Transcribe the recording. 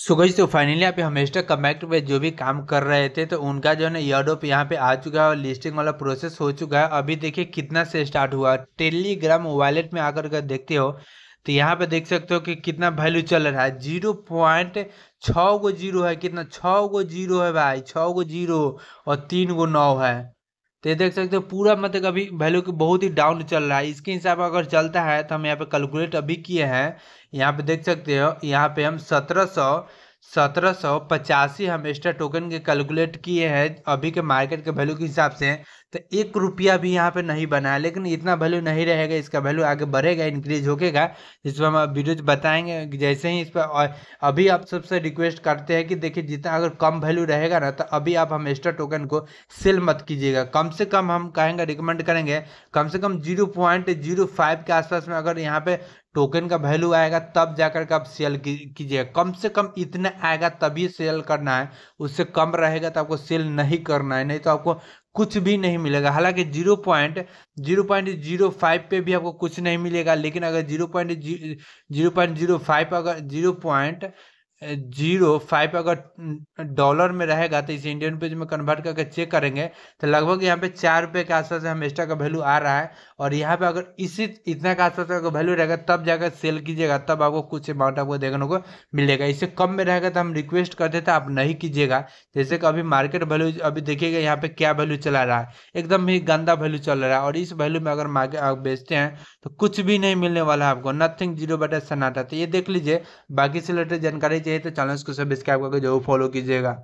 सो तो फाइनली आप हमेशा कमेक्ट पे जो भी काम कर रहे थे तो उनका जो है ना ईयरडोप यहाँ पे आ चुका है और लिस्टिंग वाला प्रोसेस हो चुका है अभी देखिए कितना से स्टार्ट हुआ टेलीग्राम वॉलेट में आकर अगर देखते हो तो यहाँ पे देख सकते हो कि कितना वैल्यू चल रहा है जीरो पॉइंट छः गो जीरो है कितना छः गो जीरो है भाई छः गो जीरो और तीन गो नौ है तो ये देख सकते हो पूरा मतलब अभी वैल्यू की बहुत ही डाउन चल रहा है इसके हिसाब अगर चलता है तो हम यहाँ पे कैलकुलेट अभी किए हैं यहाँ पे देख सकते हो यहाँ पे हम सत्रह सौ सत्रह सौ पचासी हम एक्स्ट्रा टोकन के कैलकुलेट किए हैं अभी के मार्केट के वैल्यू के हिसाब से तो एक रुपया भी यहाँ पे नहीं बना है लेकिन इतना वैल्यू नहीं रहेगा इसका वैल्यू आगे बढ़ेगा इंक्रीज होकेगा जिस पर हम वीडियो बताएंगे जैसे ही इस पर अभी आप सबसे रिक्वेस्ट करते हैं कि देखिए जितना अगर कम वैल्यू रहेगा ना तो अभी आप हम एक्स्ट्रा टोकन को सेल मत कीजिएगा कम से कम हम कहेंगे रिकमेंड करेंगे कम से कम जीरो पॉइंट जीरो फाइव के आसपास में अगर यहाँ पे टोकन का वैल्यू आएगा तब जाकर के आप सेल कीजिएगा कम से कम इतना आएगा तभी सेल करना है उससे कम रहेगा तो आपको सेल नहीं करना है नहीं तो आपको कुछ भी नहीं मिलेगा हालांकि zero point zero point zero five पे भी आपको कुछ नहीं मिलेगा लेकिन अगर zero point zero point zero five अगर जीरो पॉइंट जीरो फाइव अगर डॉलर में रहेगा तो इसे इंडियन रुपीज में कन्वर्ट करके चेक करेंगे तो लगभग यहाँ पे चार रुपये के आसपास हम एक्स्ट्रा का वैल्यू आ रहा है और यहाँ पे अगर इसी इतना का आसपास अगर वैल्यू रहेगा तब जाकर सेल कीजिएगा तब आपको कुछ अमाउंट आपको देखने को मिलेगा इससे कम में रहेगा तो हम रिक्वेस्ट करते थे तो आप नहीं कीजिएगा जैसे कि अभी मार्केट वैल्यू अभी देखिएगा यहाँ पे क्या वैल्यू चला रहा है एकदम ही गंदा वैल्यू चल रहा है और इस वैल्यू में अगर मार्केट आप बेचते हैं तो कुछ भी नहीं मिलने वाला है आपको नथिंग जीरो बटा सन्नाटा तो ये देख लीजिए बाकी से रिलेटेड जानकारी चाहिए तो चैनल को सब्सक्राइब करके जरूर फॉलो कीजिएगा